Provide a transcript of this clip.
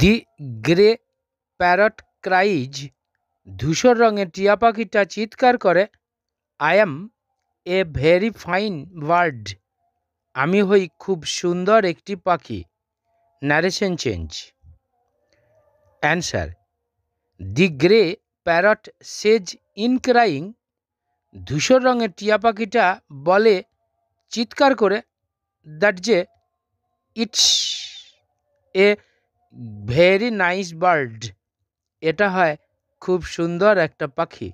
দি grey parrot cries ধূসর রঙের টিয়া পাখিটা চিৎকার করে I am a very fine world আমি হই খুব সুন্দর একটি পাখি narration change answer the grey parrot says in crying ধূসর রঙের টিয়া পাখিটা বলে চিৎকার করে দ্যাট যে it's a very nice bird এটা হয় খুব সুন্দর একটা পাখি